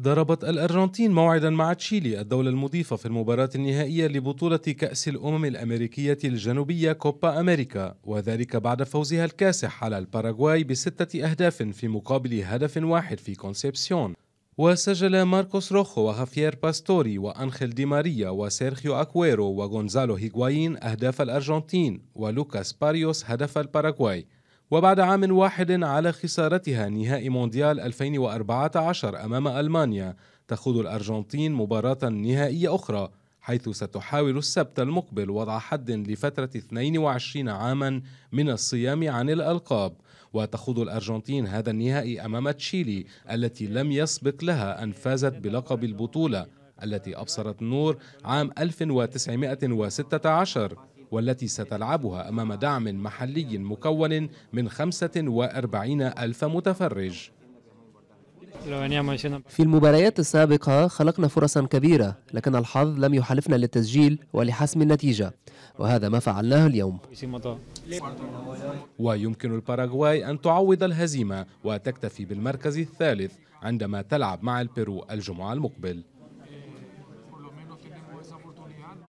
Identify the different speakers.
Speaker 1: ضربت الأرجنتين موعدا مع تشيلي الدولة المضيفة في المباراة النهائية لبطولة كأس الأمم الأمريكية الجنوبية كوبا أمريكا وذلك بعد فوزها الكاسح على الباراغواي بستة أهداف في مقابل هدف واحد في كونسيبسيون وسجل ماركوس روخو وخافيير باستوري وأنخيل دي ماريا وسيرخيو أكويرو وغونزالو هيغوايين أهداف الأرجنتين ولوكاس باريوس هدف الباراغواي وبعد عام واحد على خسارتها نهائي مونديال 2014 أمام ألمانيا تخوض الأرجنتين مباراة نهائية أخرى حيث ستحاول السبت المقبل وضع حد لفترة 22 عاما من الصيام عن الألقاب وتخوض الأرجنتين هذا النهائي أمام تشيلي التي لم يسبق لها أن فازت بلقب البطولة التي أبصرت النور عام 1916 والتي ستلعبها أمام دعم محلي مكون من 45 ألف متفرج
Speaker 2: في المباريات السابقة خلقنا فرصا كبيرة لكن الحظ لم يحالفنا للتسجيل ولحسم النتيجة وهذا ما فعلناه اليوم
Speaker 1: ويمكن الباراغواي أن تعوض الهزيمة وتكتفي بالمركز الثالث عندما تلعب مع البيرو الجمعة المقبل